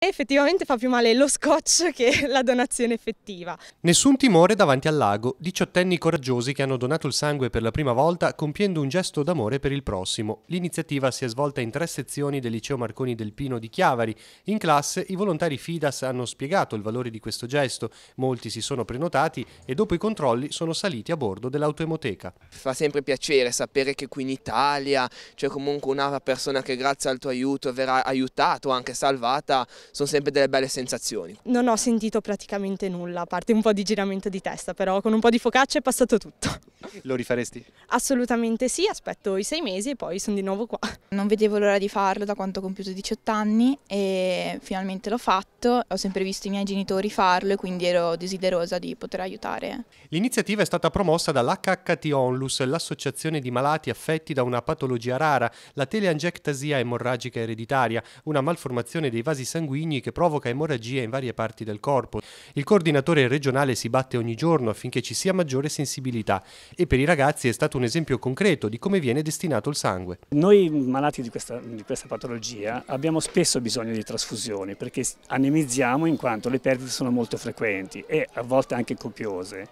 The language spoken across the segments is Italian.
Effettivamente fa più male lo scotch che la donazione effettiva. Nessun timore davanti al lago, diciottenni coraggiosi che hanno donato il sangue per la prima volta compiendo un gesto d'amore per il prossimo. L'iniziativa si è svolta in tre sezioni del liceo Marconi del Pino di Chiavari. In classe i volontari FIDAS hanno spiegato il valore di questo gesto, molti si sono prenotati e dopo i controlli sono saliti a bordo dell'autoemoteca. Fa sempre piacere sapere che qui in Italia c'è comunque una persona che grazie al tuo aiuto verrà aiutato, anche salvata sono sempre delle belle sensazioni. Non ho sentito praticamente nulla, a parte un po' di giramento di testa, però con un po' di focaccia è passato tutto. Lo rifaresti? Assolutamente sì, aspetto i sei mesi e poi sono di nuovo qua. Non vedevo l'ora di farlo da quando ho compiuto 18 anni e finalmente l'ho fatto. Ho sempre visto i miei genitori farlo e quindi ero desiderosa di poter aiutare. L'iniziativa è stata promossa dall'HHT Onlus, l'associazione di malati affetti da una patologia rara, la teleangiectasia emorragica ereditaria, una malformazione dei vasi sanguigni che provoca emorragie in varie parti del corpo. Il coordinatore regionale si batte ogni giorno affinché ci sia maggiore sensibilità e per i ragazzi è stato un esempio concreto di come viene destinato il sangue. Noi malati di questa, di questa patologia abbiamo spesso bisogno di trasfusioni perché anemizziamo in quanto le perdite sono molto frequenti e a volte anche copiose.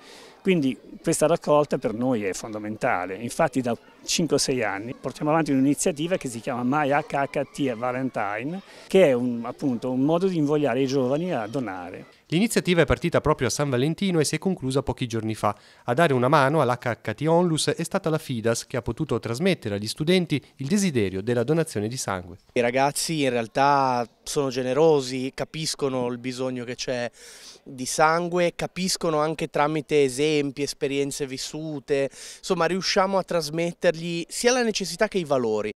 Quindi questa raccolta per noi è fondamentale, infatti da 5-6 anni portiamo avanti un'iniziativa che si chiama My HHT Valentine, che è un, appunto un modo di invogliare i giovani a donare. L'iniziativa è partita proprio a San Valentino e si è conclusa pochi giorni fa. A dare una mano all'HHT Onlus è stata la FIDAS che ha potuto trasmettere agli studenti il desiderio della donazione di sangue. I ragazzi in realtà sono generosi, capiscono il bisogno che c'è di sangue, capiscono anche tramite esempi esempi, esperienze vissute, insomma riusciamo a trasmettergli sia la necessità che i valori.